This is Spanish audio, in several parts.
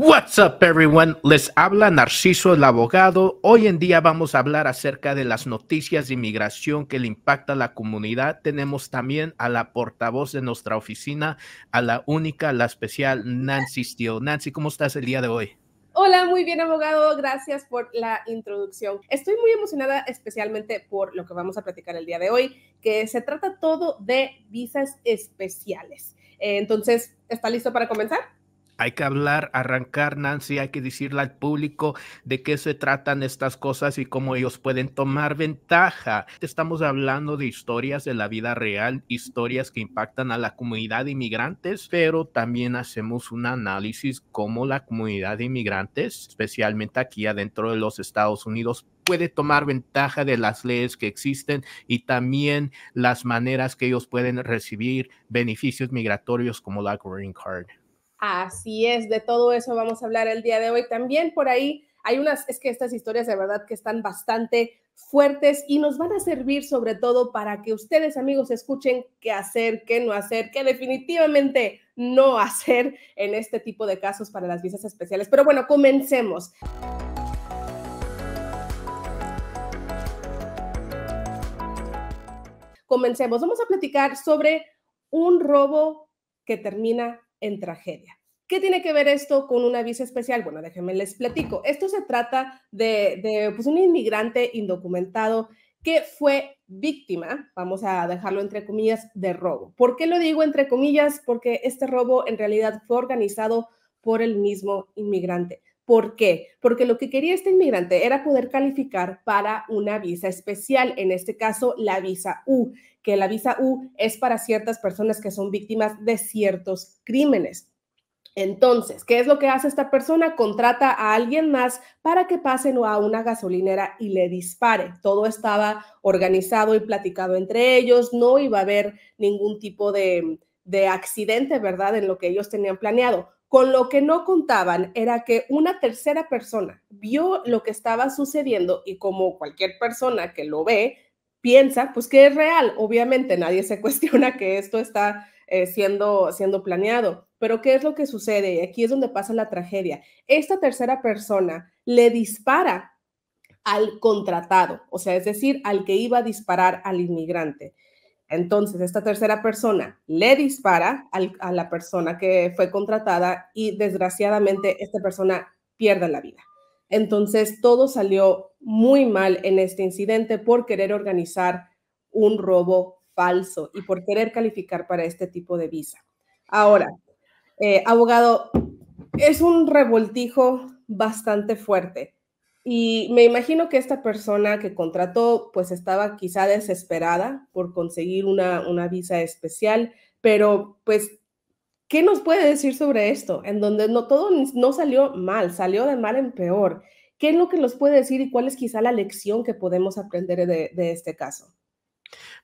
What's up everyone? Les habla Narciso el abogado. Hoy en día vamos a hablar acerca de las noticias de inmigración que le impacta a la comunidad. Tenemos también a la portavoz de nuestra oficina, a la única, la especial Nancy Steele. Nancy, ¿cómo estás el día de hoy? Hola, muy bien abogado, gracias por la introducción. Estoy muy emocionada especialmente por lo que vamos a platicar el día de hoy, que se trata todo de visas especiales. Eh, entonces, ¿está listo para comenzar? Hay que hablar, arrancar, Nancy, hay que decirle al público de qué se tratan estas cosas y cómo ellos pueden tomar ventaja. Estamos hablando de historias de la vida real, historias que impactan a la comunidad de inmigrantes, pero también hacemos un análisis cómo la comunidad de inmigrantes, especialmente aquí adentro de los Estados Unidos, puede tomar ventaja de las leyes que existen y también las maneras que ellos pueden recibir beneficios migratorios como la Green Card. Así es, de todo eso vamos a hablar el día de hoy. También por ahí hay unas, es que estas historias de verdad que están bastante fuertes y nos van a servir sobre todo para que ustedes amigos escuchen qué hacer, qué no hacer, qué definitivamente no hacer en este tipo de casos para las visas especiales. Pero bueno, comencemos. Comencemos. Vamos a platicar sobre un robo que termina en tragedia. ¿Qué tiene que ver esto con una visa especial? Bueno, déjenme les platico. Esto se trata de, pues, un inmigrante indocumentado que fue víctima, vamos a dejarlo entre comillas, de robo. ¿Por qué lo digo entre comillas? Porque este robo en realidad fue organizado por el mismo inmigrante. ¿Por qué? Porque lo que quería este inmigrante era poder calificar para una visa especial, en este caso la visa U, que la visa U es para ciertas personas que son víctimas de ciertos crímenes. Entonces, ¿qué es lo que hace esta persona? Contrata a alguien más para que pasen a una gasolinera y le dispare. Todo estaba organizado y platicado entre ellos, no iba a haber ningún tipo de, accidente, ¿verdad? En lo que ellos tenían planeado. Con lo que no contaban era que una tercera persona vio lo que estaba sucediendo y como cualquier persona que lo ve, piensa, pues que es real. Obviamente nadie se cuestiona que esto está eh, siendo, siendo planeado. Pero ¿qué es lo que sucede? y Aquí es donde pasa la tragedia. Esta tercera persona le dispara al contratado, o sea, es decir, al que iba a disparar al inmigrante. Entonces, esta tercera persona le dispara a la persona que fue contratada y desgraciadamente esta persona pierde la vida. Entonces, todo salió muy mal en este incidente por querer organizar un robo falso y por querer calificar para este tipo de visa. Ahora, eh, abogado, es un revoltijo bastante fuerte y me imagino que esta persona que contrató pues estaba quizá desesperada por conseguir una, visa especial, pero pues ¿Qué nos puede decir sobre esto? En donde no todo no salió mal, salió de mal en peor. ¿Qué es lo que nos puede decir y cuál es quizá la lección que podemos aprender de este caso?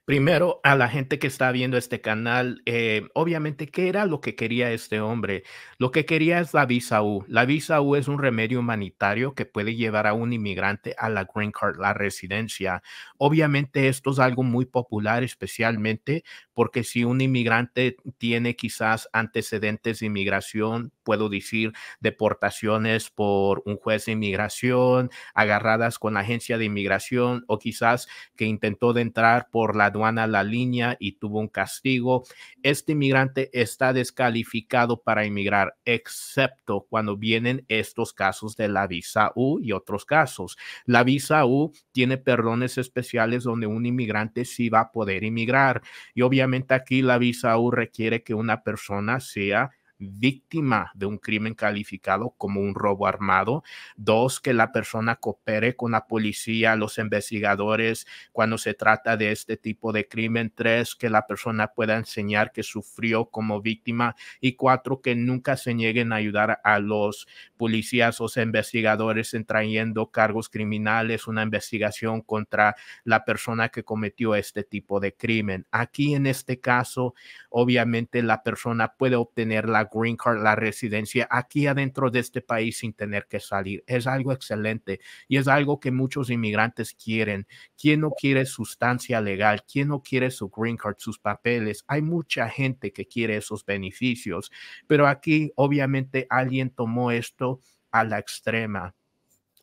Primero, a la gente que está viendo este canal, eh, obviamente, ¿qué era lo que quería este hombre? Lo que quería es la visa U. La visa U es un remedio humanitario que puede llevar a un inmigrante a la Green Card, la residencia. Obviamente, esto es algo muy popular, especialmente porque si un inmigrante tiene quizás antecedentes de inmigración, puedo decir deportaciones por un juez de inmigración, agarradas con la agencia de inmigración o quizás que intentó de entrar por la aduana la línea y tuvo un castigo. Este inmigrante está descalificado para emigrar, excepto cuando vienen estos casos de la visa U y otros casos. La visa U tiene perdones especiales donde un inmigrante sí va a poder emigrar. Y obviamente aquí la visa U requiere que una persona sea víctima de un crimen calificado como un robo armado. Dos, que la persona coopere con la policía, los investigadores cuando se trata de este tipo de crimen. Tres, que la persona pueda enseñar que sufrió como víctima. Y cuatro, que nunca se nieguen a ayudar a los policías o investigadores en trayendo cargos criminales, una investigación contra la persona que cometió este tipo de crimen. Aquí en este caso, obviamente la persona puede obtener la green card, la residencia aquí adentro de este país sin tener que salir. Es algo excelente y es algo que muchos inmigrantes quieren. ¿Quién no quiere sustancia legal? ¿Quién no quiere su green card, sus papeles? Hay mucha gente que quiere esos beneficios, pero aquí obviamente alguien tomó esto a la extrema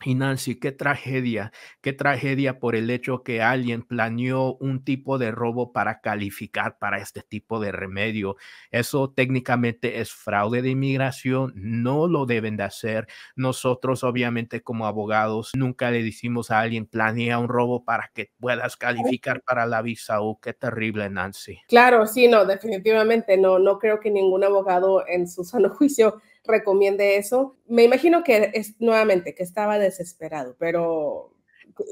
y Nancy, qué tragedia, qué tragedia por el hecho que alguien planeó un tipo de robo para calificar para este tipo de remedio. Eso técnicamente es fraude de inmigración, no lo deben de hacer. Nosotros obviamente como abogados nunca le decimos a alguien planea un robo para que puedas calificar para la visa. Oh, qué terrible, Nancy. Claro, sí, no, definitivamente no, no creo que ningún abogado en su sano juicio recomiende eso. Me imagino que es nuevamente que estaba desesperado, pero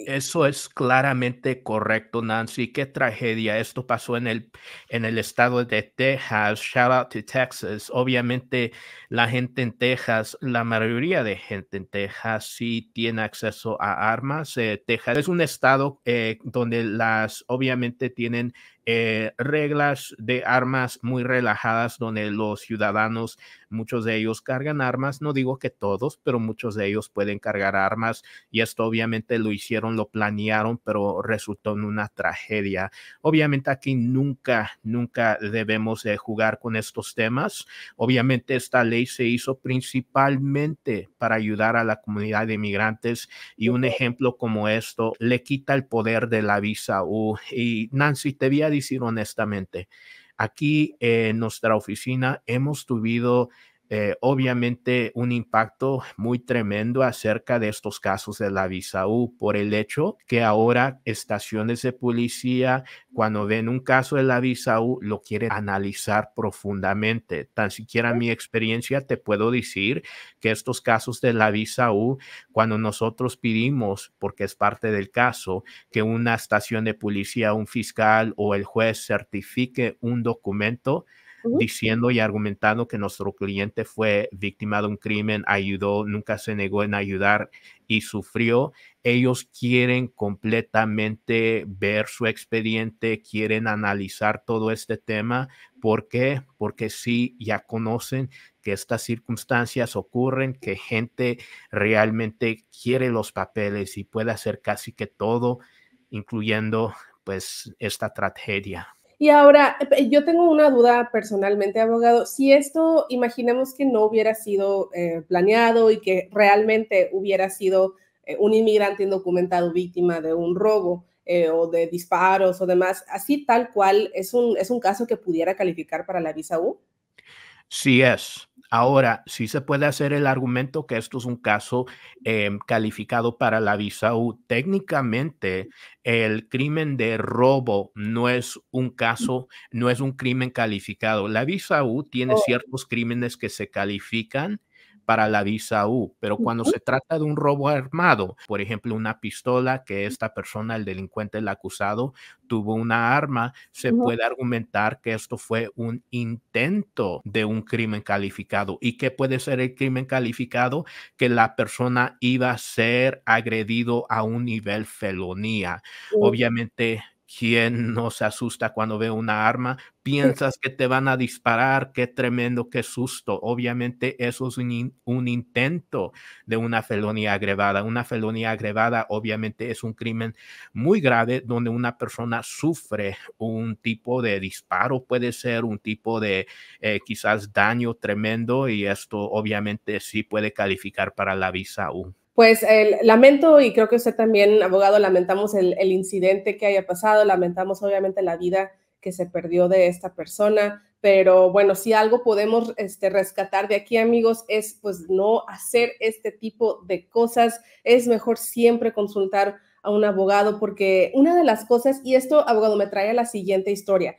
eso es claramente correcto, Nancy. Qué tragedia. Esto pasó en el, en el estado de Texas. Shout out to Texas. Obviamente, la gente en Texas, la mayoría de gente en Texas sí tiene acceso a armas. Eh, Texas es un estado eh, donde las, obviamente, tienen eh, reglas de armas muy relajadas donde los ciudadanos, muchos de ellos cargan armas, no digo que todos, pero muchos de ellos pueden cargar armas y esto obviamente lo hicieron, lo planearon, pero resultó en una tragedia. Obviamente aquí nunca, nunca debemos de jugar con estos temas. Obviamente esta ley se hizo principalmente para ayudar a la comunidad de migrantes y un ejemplo como esto le quita el poder de la visa U. Y Nancy, te decir honestamente, aquí en nuestra oficina hemos tenido eh, obviamente un impacto muy tremendo acerca de estos casos de la visa por el hecho que ahora estaciones de policía cuando ven un caso de la visa lo quieren analizar profundamente. Tan siquiera mi experiencia te puedo decir que estos casos de la visa U cuando nosotros pedimos, porque es parte del caso, que una estación de policía, un fiscal o el juez certifique un documento, diciendo y argumentando que nuestro cliente fue víctima de un crimen, ayudó, nunca se negó en ayudar y sufrió. Ellos quieren completamente ver su expediente, quieren analizar todo este tema. ¿Por qué? Porque sí, ya conocen que estas circunstancias ocurren, que gente realmente quiere los papeles y puede hacer casi que todo, incluyendo pues esta tragedia. Y ahora, eh, yo tengo una duda personalmente, abogado. Si esto, imaginemos que no hubiera sido eh, planeado y que realmente hubiera sido eh, un inmigrante indocumentado víctima de un robo o de disparos o demás, así tal cual, ¿es un, ¿es un caso que pudiera calificar para la visa U? Sí es. Ahora, sí se puede hacer el argumento que esto es un caso em, calificado para la visa U. Técnicamente, el crimen de robo no es un caso, no es un crimen calificado. La visa U tiene oh. ciertos crímenes que se califican para la visa u, pero cuando se trata de un robo armado, por ejemplo, una pistola que esta persona, el delincuente, el acusado, tuvo una arma, se puede argumentar que esto fue un intento de un crimen calificado. ¿Y qué puede ser el crimen calificado? Que la persona iba a ser agredido a un nivel felonía. Obviamente, ¿Quién no se asusta cuando ve una arma? Piensas que te van a disparar, qué tremendo, qué susto. Obviamente eso es un, intento de una felonía agravada. Una felonía agravada obviamente es un crimen muy grave donde una persona sufre un tipo de disparo, puede ser un tipo de eh, quizás daño tremendo y esto obviamente sí puede calificar para la visa U. Pues lamento, y creo que usted también, abogado, lamentamos el, incidente que haya pasado, lamentamos obviamente la vida que se perdió de esta persona, pero bueno, si algo podemos este, rescatar de aquí, amigos, es pues no hacer este tipo de cosas. Es mejor siempre consultar a un abogado porque una de las cosas, y esto, abogado, me trae a la siguiente historia.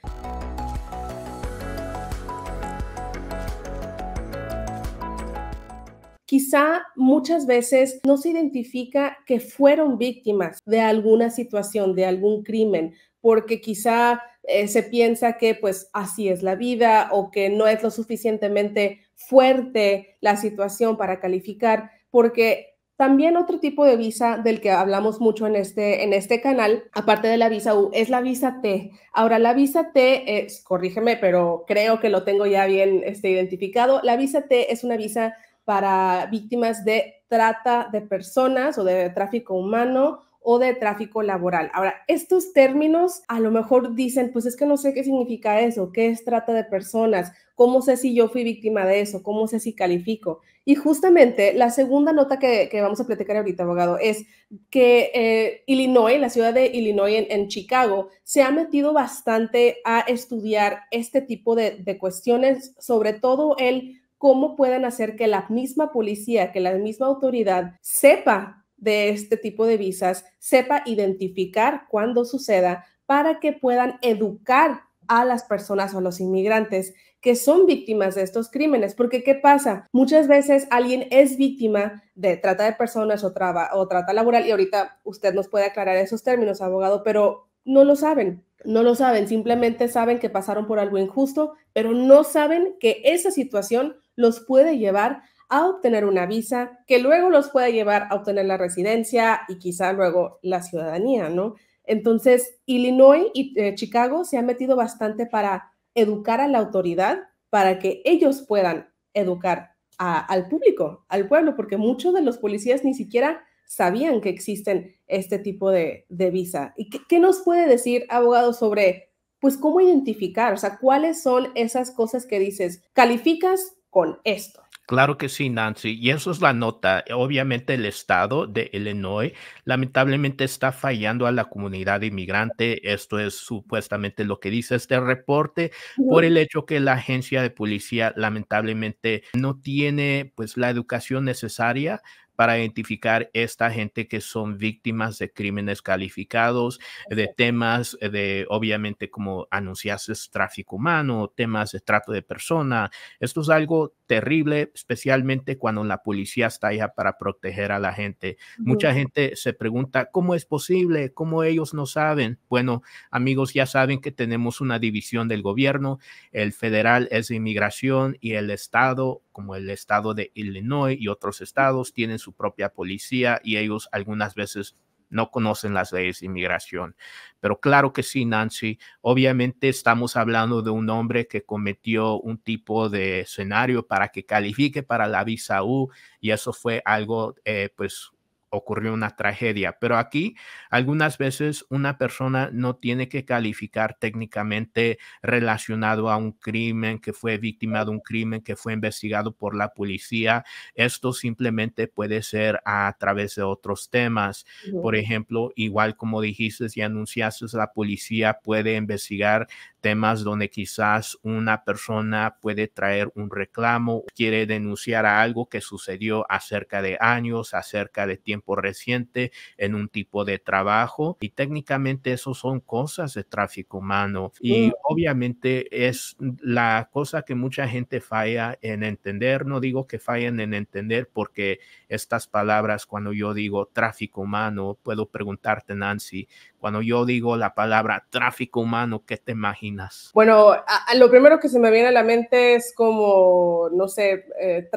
quizá muchas veces no se identifica que fueron víctimas de alguna situación, de algún crimen, porque quizá eh, se piensa que pues así es la vida o que no es lo suficientemente fuerte la situación para calificar, porque también otro tipo de visa del que hablamos mucho en este, en este canal, aparte de la visa U, es la visa T. Ahora, la visa T es, corrígeme, pero creo que lo tengo ya bien este, identificado, la visa T es una visa para víctimas de trata de personas o de tráfico humano o de tráfico laboral. Ahora, estos términos a lo mejor dicen, pues es que no sé qué significa eso, qué es trata de personas, cómo sé si yo fui víctima de eso, cómo sé si califico. Y justamente la segunda nota que, vamos a platicar ahorita, abogado, es que eh, Illinois, la ciudad de Illinois en, Chicago, se ha metido bastante a estudiar este tipo de cuestiones, sobre todo el cómo pueden hacer que la misma policía, que la misma autoridad sepa de este tipo de visas, sepa identificar cuando suceda para que puedan educar a las personas o a los inmigrantes que son víctimas de estos crímenes. Porque, ¿qué pasa? Muchas veces alguien es víctima de trata de personas o, o trata laboral, y ahorita usted nos puede aclarar esos términos, abogado, pero no lo saben, no lo saben, simplemente saben que pasaron por algo injusto, pero no saben que esa situación los puede llevar a obtener una visa, que luego los puede llevar a obtener la residencia y quizá luego la ciudadanía, ¿no? Entonces, Illinois y eh, Chicago se han metido bastante para educar a la autoridad, para que ellos puedan educar al público, al pueblo, porque muchos de los policías ni siquiera sabían que existen este tipo de, visa. ¿Y qué, qué, nos puede decir, abogado, sobre, pues, cómo identificar, o sea, cuáles son esas cosas que dices, calificas con esto. Claro que sí, Nancy. Y eso es la nota. Obviamente el estado de Illinois lamentablemente está fallando a la comunidad inmigrante. Esto es supuestamente lo que dice este reporte por el hecho que la agencia de policía lamentablemente no tiene pues la educación necesaria para identificar esta gente que son víctimas de crímenes calificados, de temas eh, de, obviamente, como anunciaste, tráfico humano, temas de trato de persona. Esto es algo terrible, especialmente cuando la policía está allá para proteger a la gente. Mucha gente se pregunta, ¿cómo es posible? ¿Cómo ellos no saben? Bueno, amigos, ya saben que tenemos una división del gobierno. El federal es de inmigración y el estado como el estado de Illinois y otros estados tienen su propia policía y ellos algunas veces no conocen las leyes de inmigración. Pero claro que sí, Nancy. Obviamente estamos hablando de un hombre que cometió un tipo de escenario para que califique para la visa U y eso fue algo, eh, pues, ocurrió una tragedia. Pero aquí algunas veces una persona no tiene que calificar técnicamente relacionado a un crimen, que fue víctima de un crimen, que fue investigado por la policía. Esto simplemente puede ser a través de otros temas. Por ejemplo, igual como dijiste y anunciaste, la policía puede investigar temas donde quizás una persona puede traer un reclamo, quiere denunciar algo que sucedió acerca de años, acerca de tiempo reciente en un tipo de trabajo y técnicamente eso son cosas de tráfico humano y obviamente es la cosa que mucha gente falla en entender, no digo que fallen en entender porque estas palabras cuando yo digo tráfico humano, puedo preguntarte Nancy, cuando yo digo la palabra tráfico humano, ¿qué te imaginas? Bueno, a, lo primero que se me viene a la mente es como, no sé, eh,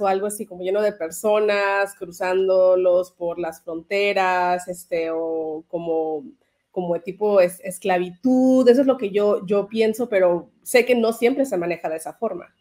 o algo así, como lleno de personas cruzándolos por las fronteras, este, o como como tipo esclavitud, eso es lo que yo, yo pienso, pero sé que no siempre se maneja de esa forma.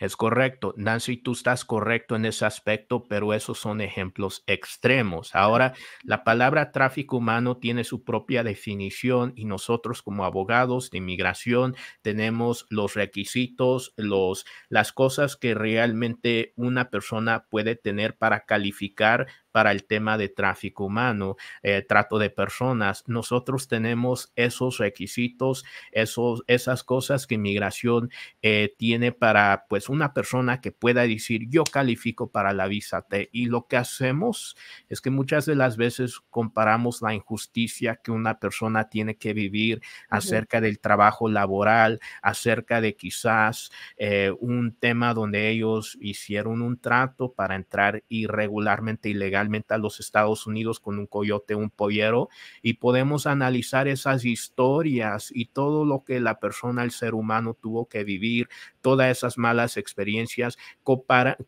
Es correcto, Nancy, tú estás correcto en ese aspecto, pero esos son ejemplos extremos. Ahora, la palabra tráfico humano tiene su propia definición y nosotros como abogados de inmigración tenemos los requisitos, los, las cosas que realmente una persona puede tener para calificar para el tema de tráfico humano, eh, trato de personas. Nosotros tenemos esos requisitos, esos, esas cosas que inmigración eh, tiene para pues una persona que pueda decir yo califico para la visa T. Y lo que hacemos es que muchas de las veces comparamos la injusticia que una persona tiene que vivir acerca del trabajo laboral, acerca de quizás eh, un tema donde ellos hicieron un trato para entrar irregularmente ilegalmente a los Estados Unidos con un coyote, un pollero, y podemos analizar esas historias y todo lo que la persona, el ser humano tuvo que vivir, todas esas malas experiencias,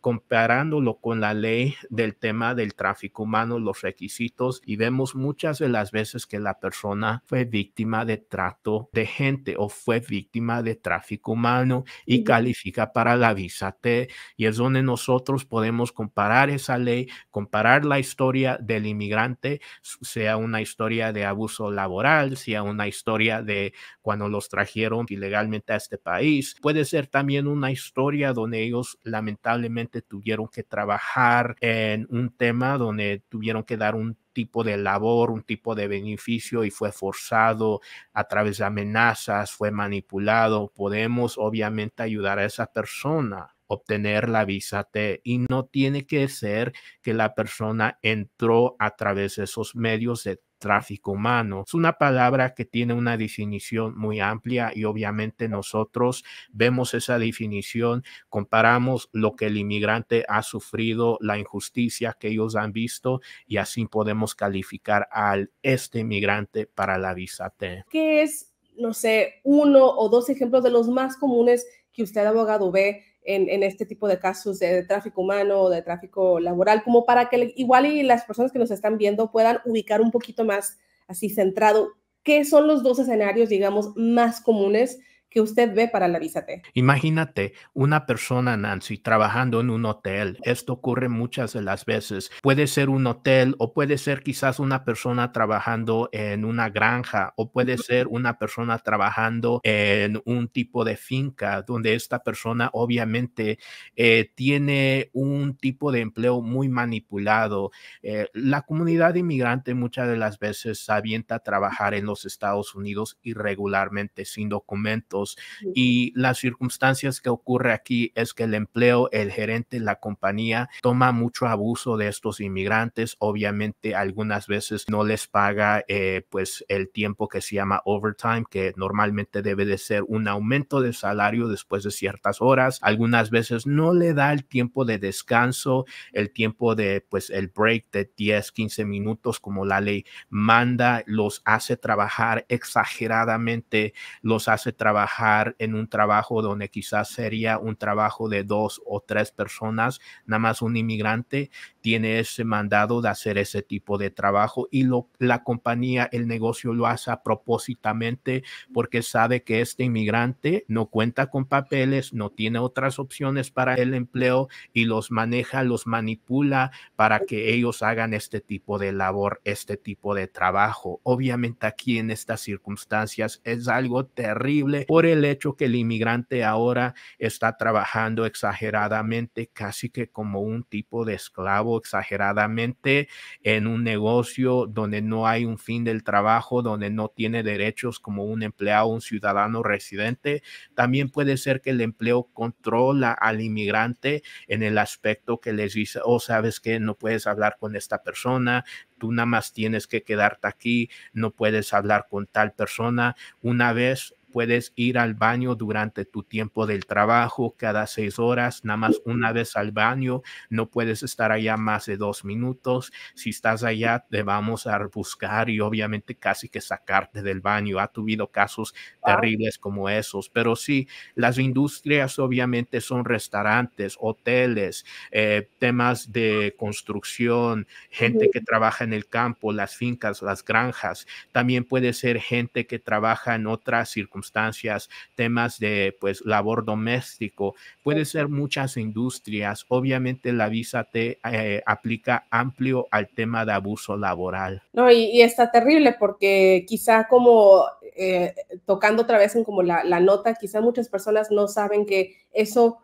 comparándolo con la ley del tema del tráfico humano, los requisitos, y vemos muchas de las veces que la persona fue víctima de trato de gente o fue víctima de tráfico humano y califica para la visa T, y es donde nosotros podemos comparar esa ley, comparar la historia del inmigrante, sea una historia de abuso laboral, sea una historia de cuando los trajeron ilegalmente a este país. Puede ser también una historia donde ellos lamentablemente tuvieron que trabajar en un tema donde tuvieron que dar un tipo de labor, un tipo de beneficio y fue forzado a través de amenazas, fue manipulado. Podemos obviamente ayudar a esa persona obtener la visa T y no tiene que ser que la persona entró a través de esos medios de tráfico humano. Es una palabra que tiene una definición muy amplia y obviamente nosotros vemos esa definición, comparamos lo que el inmigrante ha sufrido, la injusticia que ellos han visto y así podemos calificar al este inmigrante para la visa T. ¿Qué es, no sé, uno o dos ejemplos de los más comunes que usted abogado ve en, este tipo de casos de tráfico humano o de tráfico laboral, como para que igual y las personas que nos están viendo puedan ubicar un poquito más así centrado qué son los dos escenarios, digamos, más comunes que usted ve para la visa T. Imagínate una persona, Nancy, trabajando en un hotel. Esto ocurre muchas de las veces. Puede ser un hotel o puede ser quizás una persona trabajando en una granja o puede ser una persona trabajando en un tipo de finca donde esta persona obviamente eh, tiene un tipo de empleo muy manipulado. Eh, la comunidad inmigrante muchas de las veces avienta a trabajar en los Estados Unidos irregularmente sin documentos y las circunstancias que ocurre aquí es que el empleo, el gerente, la compañía toma mucho abuso de estos inmigrantes. Obviamente, algunas veces no les paga eh, pues el tiempo que se llama overtime, que normalmente debe de ser un aumento de salario después de ciertas horas. Algunas veces no le da el tiempo de descanso, el tiempo de pues el break de 10, 15 minutos como la ley manda, los hace trabajar exageradamente, los hace trabajar en un trabajo donde quizás sería un trabajo de dos o tres personas, nada más un inmigrante, tiene ese mandado de hacer ese tipo de trabajo y la compañía, el negocio lo hace propósitamente porque sabe que este inmigrante no cuenta con papeles, no tiene otras opciones para el empleo y los maneja, los manipula para que ellos hagan este tipo de labor, este tipo de trabajo. Obviamente aquí en estas circunstancias es algo terrible por el hecho que el inmigrante ahora está trabajando exageradamente, casi que como un tipo de esclavo exageradamente en un negocio donde no hay un fin del trabajo, donde no tiene derechos como un empleado, un ciudadano residente. También puede ser que el empleo controla al inmigrante en el aspecto que les dice, oh, sabes que no puedes hablar con esta persona, tú nada más tienes que quedarte aquí, no puedes hablar con tal persona. Una vez puedes ir al baño durante tu tiempo del trabajo, cada seis horas, nada más una vez al baño, no puedes estar allá más de dos minutos, si estás allá te vamos a buscar y obviamente casi que sacarte del baño. Ha habido casos terribles como esos, pero sí, las industrias obviamente son restaurantes, hoteles, eh, temas de construcción, gente que trabaja en el campo, las fincas, las granjas, también puede ser gente que trabaja en otras circunstancias circunstancias, temas de pues labor doméstico, puede ser muchas industrias. Obviamente la visa te eh, aplica amplio al tema de abuso laboral. No, y, está terrible porque quizá como eh, tocando otra vez en como la, la nota, quizá muchas personas no saben que eso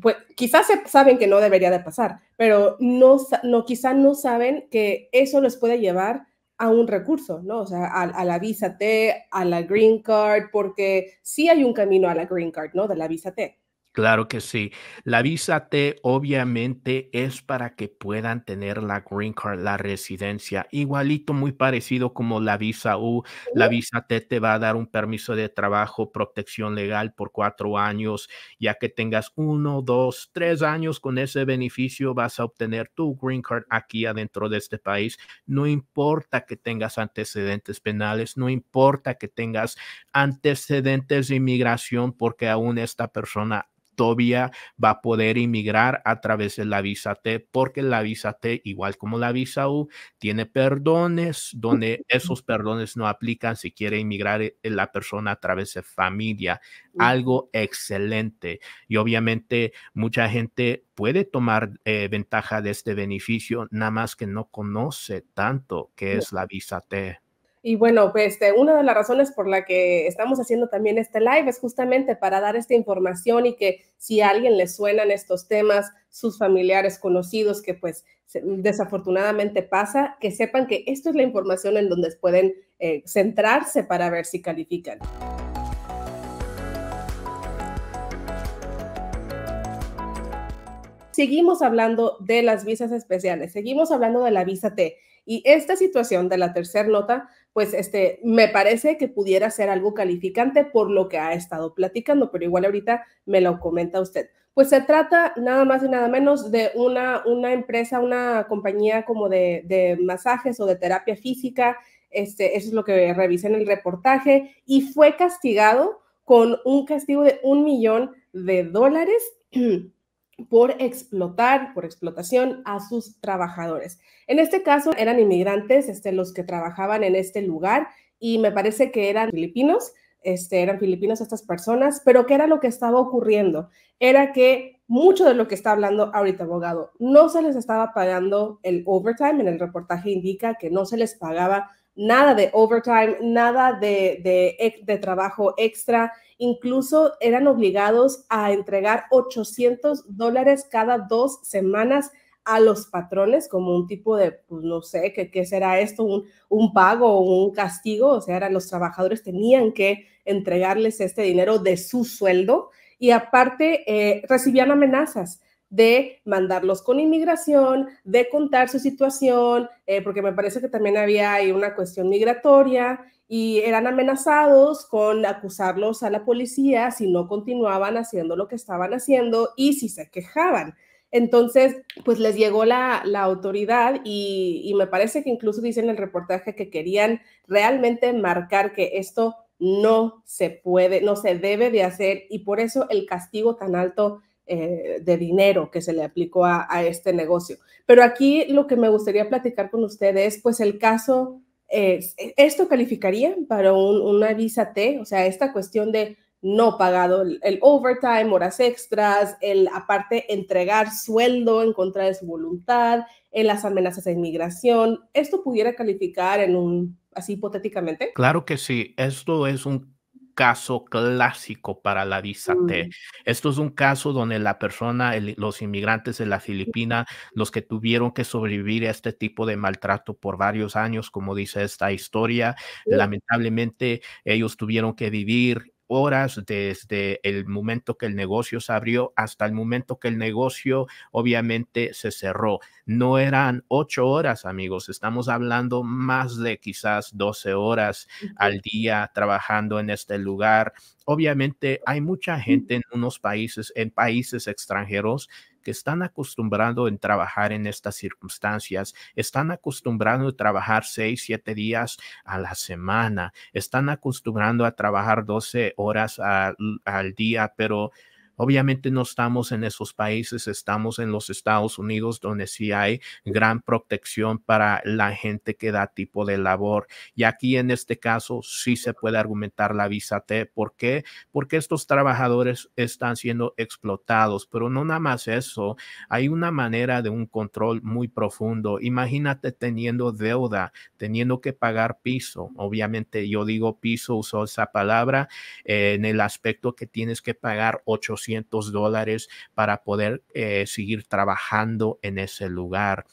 pues quizás saben que no debería de pasar, pero no, no quizá no saben que eso les puede llevar a un recurso, ¿no? O sea, a, la visa T, a la green card, porque sí hay un camino a la green card, ¿no? De la visa T. Claro que sí. La visa T obviamente es para que puedan tener la green card, la residencia, igualito, muy parecido como la visa U. La visa T te va a dar un permiso de trabajo, protección legal por cuatro años, ya que tengas uno, dos, tres años con ese beneficio, vas a obtener tu green card aquí adentro de este país. No importa que tengas antecedentes penales, no importa que tengas antecedentes de inmigración, porque aún esta persona todavía va a poder inmigrar a través de la visa T, porque la visa T, igual como la visa U, tiene perdones donde esos perdones no aplican si quiere inmigrar eh, la persona a través de familia. Algo excelente. Y obviamente mucha gente puede tomar eh, ventaja de este beneficio, nada más que no conoce tanto qué es la visa T. Y bueno, pues, este, una de las razones por la que estamos haciendo también este live es justamente para dar esta información y que si a alguien le suenan estos temas, sus familiares, conocidos, que pues desafortunadamente pasa, que sepan que esto es la información en donde pueden eh, centrarse para ver si califican. Seguimos hablando de las visas especiales, seguimos hablando de la visa T. Y esta situación de la tercera nota pues este, me parece que pudiera ser algo calificante por lo que ha estado platicando, pero igual ahorita me lo comenta usted. Pues se trata nada más y nada menos de una, una empresa, una compañía como de, masajes o de terapia física, este, eso es lo que revisé en el reportaje, y fue castigado con un castigo de un millón de dólares por explotar, por explotación a sus trabajadores. En este caso eran inmigrantes este, los que trabajaban en este lugar y me parece que eran filipinos, este, eran filipinos estas personas, pero ¿qué era lo que estaba ocurriendo? Era que mucho de lo que está hablando ahorita abogado, no se les estaba pagando el overtime, en el reportaje indica que no se les pagaba nada de overtime, nada de, trabajo extra, incluso eran obligados a entregar 800 dólares cada dos semanas a los patrones como un tipo de, pues no sé, ¿qué, será esto? Un, pago o un castigo, o sea, los trabajadores tenían que entregarles este dinero de su sueldo y aparte eh, recibían amenazas de mandarlos con inmigración, de contar su situación, eh, porque me parece que también había ahí una cuestión migratoria y eran amenazados con acusarlos a la policía si no continuaban haciendo lo que estaban haciendo y si se quejaban. Entonces, pues les llegó la, autoridad y, me parece que incluso dicen el reportaje que querían realmente marcar que esto no se puede, no se debe de hacer y por eso el castigo tan alto eh, de dinero que se le aplicó a, este negocio. Pero aquí lo que me gustaría platicar con ustedes pues el caso, eh, esto calificaría para un, una visa T, o sea, esta cuestión de no pagado el, overtime, horas extras, el aparte entregar sueldo en contra de su voluntad, en las amenazas de inmigración, ¿esto pudiera calificar en un, así hipotéticamente? Claro que sí, esto es un caso clásico para la visa mm. Esto es un caso donde la persona, los inmigrantes de la Filipina, los que tuvieron que sobrevivir a este tipo de maltrato por varios años, como dice esta historia, lamentablemente ellos tuvieron que vivir horas desde el momento que el negocio se abrió hasta el momento que el negocio obviamente se cerró. No eran ocho horas, amigos, estamos hablando más de quizás 12 horas al día trabajando en este lugar. Obviamente hay mucha gente en unos países, en países extranjeros están acostumbrados en trabajar en estas circunstancias, están acostumbrando a trabajar seis, siete días a la semana, están acostumbrando a trabajar 12 horas al día, pero Obviamente no estamos en esos países, estamos en los Estados Unidos donde sí hay gran protección para la gente que da tipo de labor. Y aquí en este caso sí se puede argumentar la visa T. ¿Por qué? Porque estos trabajadores están siendo explotados, pero no nada más eso, hay una manera de un control muy profundo. Imagínate teniendo deuda, teniendo que pagar piso. Obviamente yo digo piso, uso esa palabra en el aspecto que tienes que pagar 800 200 dólares para poder eh, seguir trabajando en ese lugar.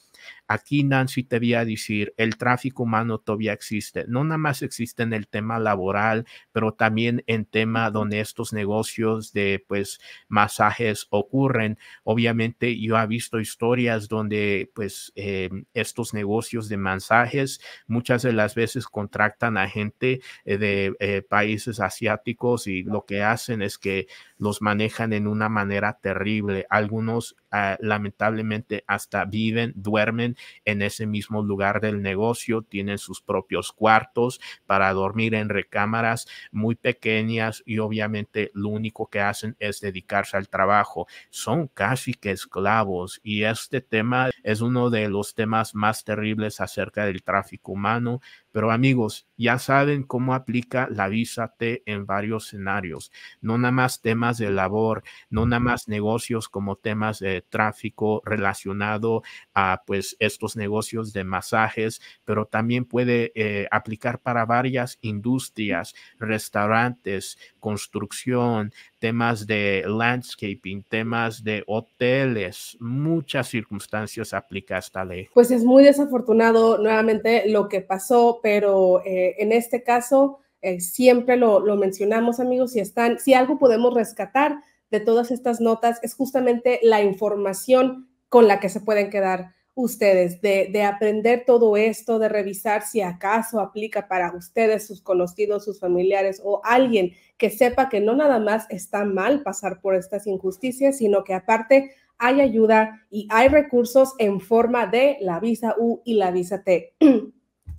Aquí Nancy te voy a decir, el tráfico humano todavía existe. No nada más existe en el tema laboral, pero también en tema donde estos negocios de pues masajes ocurren. Obviamente yo he visto historias donde pues em, estos negocios de masajes muchas de las veces contractan a gente eh, de eh, países asiáticos y lo que hacen es que los manejan en una manera terrible. Algunos Ah, lamentablemente hasta viven, duermen en ese mismo lugar del negocio, tienen sus propios cuartos para dormir en recámaras muy pequeñas y obviamente lo único que hacen es dedicarse al trabajo. Son casi que esclavos y este tema es uno de los temas más terribles acerca del tráfico humano. Pero amigos, ya saben cómo aplica la visa T en varios escenarios, no nada más temas de labor, no nada más negocios como temas de tráfico relacionado a pues estos negocios de masajes, pero también puede eh, aplicar para varias industrias, restaurantes, construcción, temas de landscaping, temas de hoteles, muchas circunstancias aplica esta ley. Pues es muy desafortunado nuevamente lo que pasó, pero eh, en este caso eh, siempre lo, lo mencionamos amigos, si están, si algo podemos rescatar de todas estas notas es justamente la información con la que se pueden quedar ustedes, de, aprender todo esto, de revisar si acaso aplica para ustedes, sus conocidos, sus familiares o alguien que sepa que no nada más está mal pasar por estas injusticias, sino que aparte hay ayuda y hay recursos en forma de la visa U y la visa T.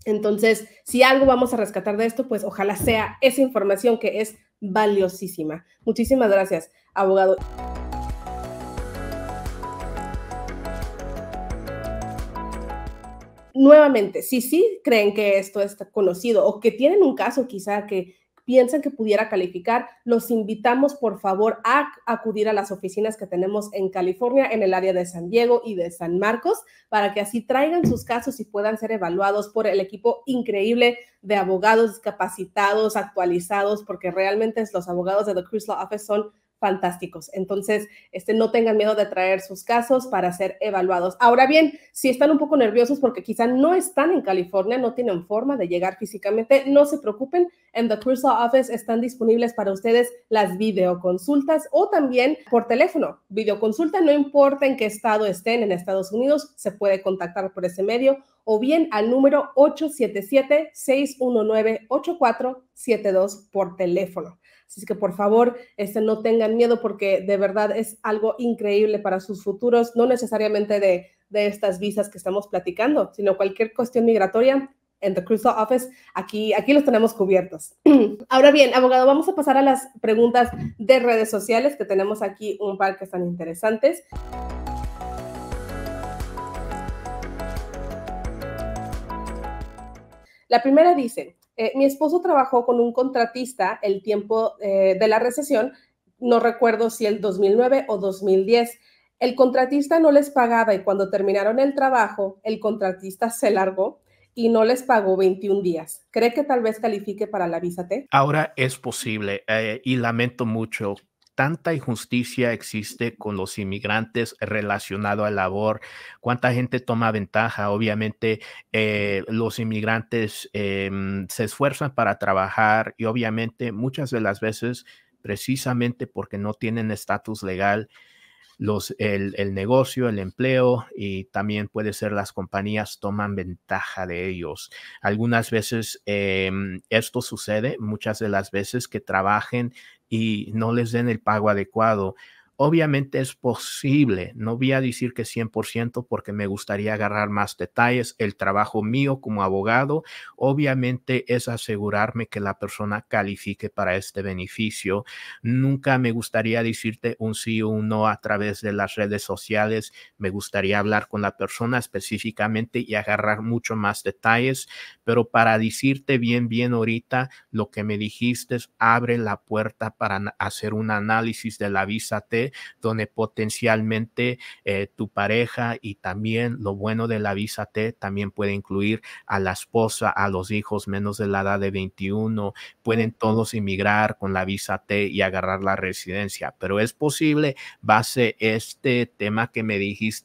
Entonces, si algo vamos a rescatar de esto, pues ojalá sea esa información que es valiosísima. Muchísimas gracias, abogado. Nuevamente, si sí creen que esto está conocido o que tienen un caso quizá que piensan que pudiera calificar, los invitamos por favor a acudir a las oficinas que tenemos en California, en el área de San Diego y de San Marcos, para que así traigan sus casos y puedan ser evaluados por el equipo increíble de abogados capacitados, actualizados, porque realmente los abogados de The Cruise Law Office son fantásticos. Entonces, este, no tengan miedo de traer sus casos para ser evaluados. Ahora bien, si están un poco nerviosos porque quizá no están en California, no tienen forma de llegar físicamente, no se preocupen. En The Crystal Office están disponibles para ustedes las videoconsultas o también por teléfono. Videoconsulta, no importa en qué estado estén en Estados Unidos, se puede contactar por ese medio o bien al número 877-619-8472 por teléfono. Así que por favor, este, no tengan miedo porque de verdad es algo increíble para sus futuros, no necesariamente de, estas visas que estamos platicando, sino cualquier cuestión migratoria en The Crystal Office, aquí, aquí los tenemos cubiertos. Ahora bien, abogado, vamos a pasar a las preguntas de redes sociales, que tenemos aquí un par que están interesantes. La primera dice, eh, mi esposo trabajó con un contratista el tiempo eh, de la recesión, no recuerdo si el 2009 o 2010. El contratista no les pagaba y cuando terminaron el trabajo, el contratista se largó y no les pagó 21 días. ¿Cree que tal vez califique para la visa T? Ahora es posible eh, y lamento mucho tanta injusticia existe con los inmigrantes relacionado a labor, cuánta gente toma ventaja. Obviamente, eh, los inmigrantes em, se esfuerzan para trabajar y obviamente muchas de las veces, precisamente porque no tienen estatus legal, los, el, el, negocio, el empleo y también puede ser las compañías toman ventaja de ellos. Algunas veces em, esto sucede, muchas de las veces que trabajen y no les den el pago adecuado. Obviamente es posible, no voy a decir que 100% porque me gustaría agarrar más detalles. El trabajo mío como abogado, obviamente es asegurarme que la persona califique para este beneficio. Nunca me gustaría decirte un sí o un no a través de las redes sociales. Me gustaría hablar con la persona específicamente y agarrar mucho más detalles. Pero para decirte bien, bien ahorita, lo que me dijiste abre la puerta para hacer un análisis de la visa T donde potencialmente eh, tu pareja y también lo bueno de la visa T también puede incluir a la esposa, a los hijos menos de la edad de 21, pueden todos inmigrar con la visa T y agarrar la residencia, pero es posible, base este tema que me dijiste,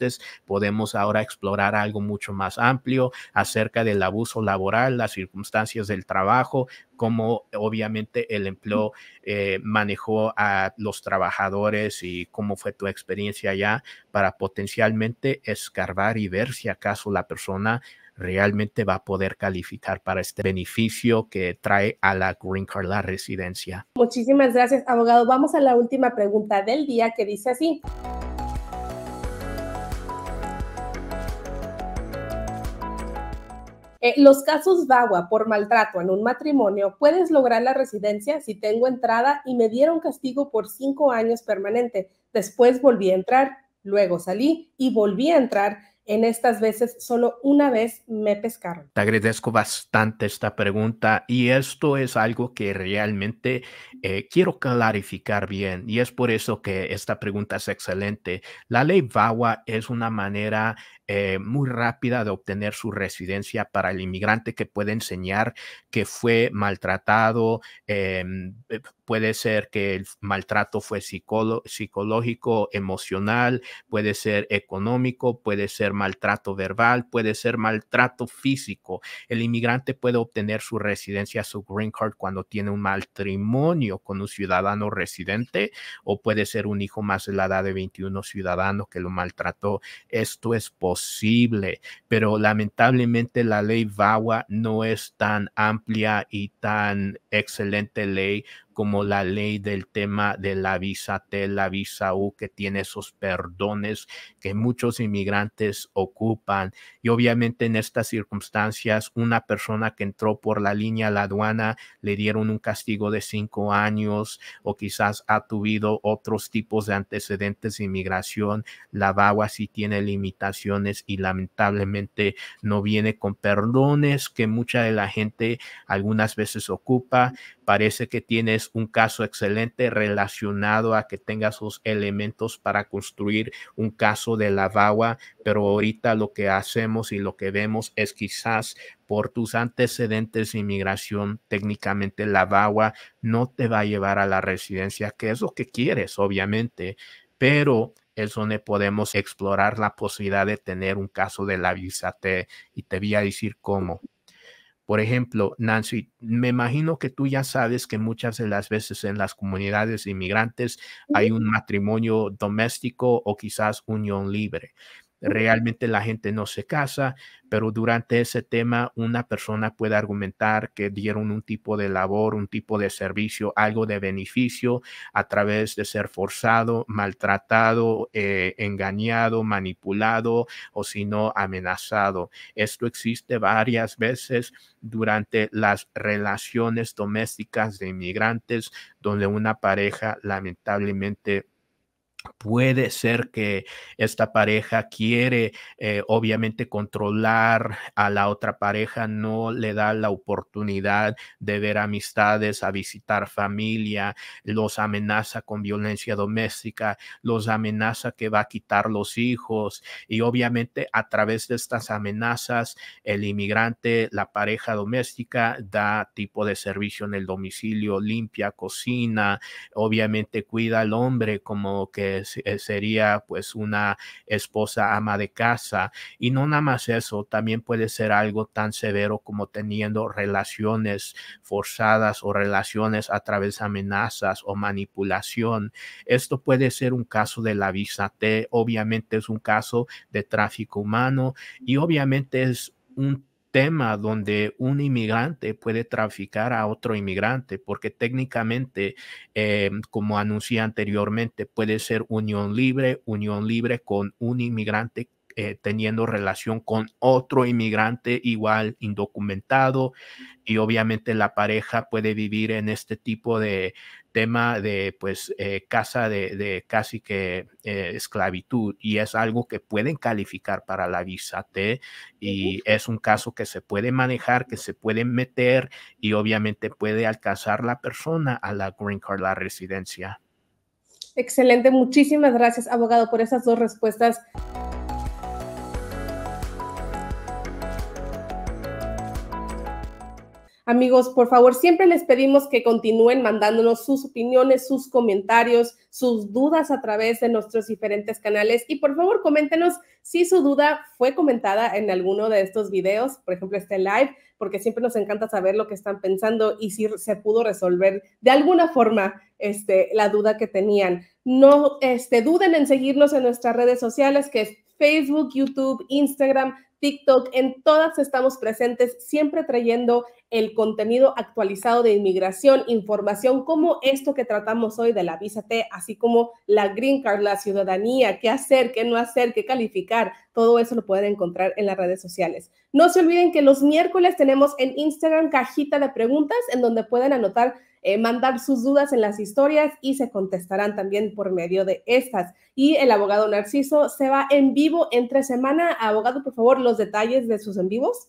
podemos ahora explorar algo mucho más amplio acerca del abuso laboral, las circunstancias del trabajo, cómo obviamente el empleo eh, manejó a los trabajadores y cómo fue tu experiencia allá para potencialmente escarbar y ver si acaso la persona realmente va a poder calificar para este beneficio que trae a la Green Card la residencia. Muchísimas gracias, abogado. Vamos a la última pregunta del día que dice así. Eh, los casos VAWA por maltrato en un matrimonio, puedes lograr la residencia si tengo entrada y me dieron castigo por cinco años permanente. Después volví a entrar, luego salí y volví a entrar. En estas veces solo una vez me pescaron. Te agradezco bastante esta pregunta y esto es algo que realmente eh, quiero clarificar bien y es por eso que esta pregunta es excelente. La ley VAWA es una manera eh, muy rápida de obtener su residencia para el inmigrante que puede enseñar que fue maltratado, em, eh, puede ser que el maltrato fue psicológico, emocional, puede ser económico, puede ser maltrato verbal, puede ser maltrato físico. El inmigrante puede obtener su residencia, su green card, cuando tiene un matrimonio con un ciudadano residente o puede ser un hijo más de la edad de 21 ciudadano que lo maltrató. Esto es posible posible, pero lamentablemente la ley VAWA no es tan amplia y tan excelente ley como la ley del tema de la visa T, la visa U, que tiene esos perdones que muchos inmigrantes ocupan. Y obviamente en estas circunstancias, una persona que entró por la línea la aduana le dieron un castigo de cinco años o quizás ha tuvido otros tipos de antecedentes de inmigración. La VAWA sí tiene limitaciones y lamentablemente no viene con perdones que mucha de la gente algunas veces ocupa parece que tienes un caso excelente relacionado a que tengas los elementos para construir un caso de la VAWA, pero ahorita lo que hacemos y lo que vemos es quizás por tus antecedentes de inmigración, técnicamente la VAWA no te va a llevar a la residencia, que es lo que quieres, obviamente, pero es donde podemos explorar la posibilidad de tener un caso de la visa T y te voy a decir cómo. Por ejemplo, Nancy, me imagino que tú ya sabes que muchas de las veces en las comunidades inmigrantes hay un matrimonio doméstico o quizás unión libre realmente la gente no se casa, pero durante ese tema una persona puede argumentar que dieron un tipo de labor, un tipo de servicio, algo de beneficio a través de ser forzado, maltratado, eh, engañado, manipulado o si no amenazado. Esto existe varias veces durante las relaciones domésticas de inmigrantes donde una pareja lamentablemente Puede ser que esta pareja quiere eh, obviamente controlar a la otra pareja, no le da la oportunidad de ver amistades, a visitar familia, los amenaza con violencia doméstica, los amenaza que va a quitar los hijos y obviamente a través de estas amenazas el inmigrante, la pareja doméstica da tipo de servicio en el domicilio, limpia, cocina, obviamente cuida al hombre como que eh, eh, sería pues una esposa ama de casa. Y no nada más eso, también puede ser algo tan severo como teniendo relaciones forzadas o relaciones a través de amenazas o manipulación. Esto puede ser un caso de la visa T, obviamente es un caso de tráfico humano y obviamente es un tema donde un inmigrante puede traficar a otro inmigrante, porque técnicamente, eh, como anuncié anteriormente, puede ser unión libre, unión libre con un inmigrante eh, teniendo relación con otro inmigrante igual indocumentado y obviamente la pareja puede vivir en este tipo de tema de pues eh, casa de, casi que eh, esclavitud y es algo que pueden calificar para la visa T y es un caso que se puede manejar, que se puede meter y obviamente puede alcanzar la persona a la green card, la residencia. Excelente, muchísimas gracias abogado por esas dos respuestas Amigos, por favor, siempre les pedimos que continúen mandándonos sus opiniones, sus comentarios, sus dudas a través de nuestros diferentes canales y por favor coméntenos si su duda fue comentada en alguno de estos videos, por ejemplo este live, porque siempre nos encanta saber lo que están pensando y si se pudo resolver de alguna forma este, la duda que tenían. No este, duden en seguirnos en nuestras redes sociales, que es Facebook, YouTube, Instagram. TikTok, en todas estamos presentes, siempre trayendo el contenido actualizado de inmigración, información como esto que tratamos hoy de la visa T, así como la green card, la ciudadanía, qué hacer, qué no hacer, qué calificar, todo eso lo pueden encontrar en las redes sociales. No se olviden que los miércoles tenemos en Instagram cajita de preguntas en donde pueden anotar eh, mandar sus dudas en las historias y se contestarán también por medio de estas. Y el abogado Narciso se va en vivo entre semana. Abogado, por favor, los detalles de sus en vivos.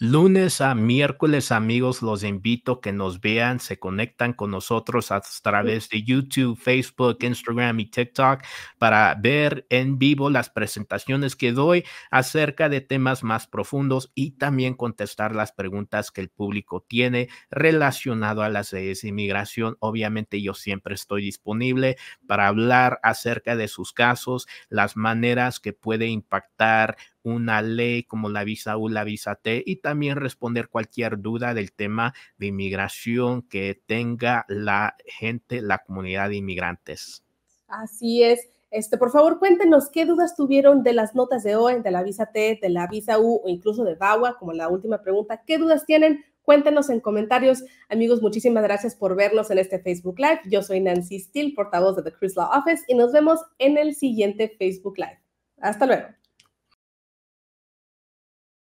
Lunes a miércoles, amigos, los invito que nos vean, se conectan con nosotros a través de YouTube, Facebook, Instagram y TikTok para ver en vivo las presentaciones que doy acerca de temas más profundos y también contestar las preguntas que el público tiene relacionado a las leyes de inmigración. Obviamente yo siempre estoy disponible para hablar acerca de sus casos, las maneras que puede impactar una ley como la visa U, la visa T y también responder cualquier duda del tema de inmigración que tenga la gente, la comunidad de inmigrantes. Así es. Este, por favor, cuéntenos qué dudas tuvieron de las notas de hoy, de la visa T, de la visa U o incluso de VAWA, como la última pregunta. ¿Qué dudas tienen? Cuéntenos en comentarios. Amigos, muchísimas gracias por vernos en este Facebook Live. Yo soy Nancy Steele, portavoz de The Chris Law Office, y nos vemos en el siguiente Facebook Live. Hasta luego.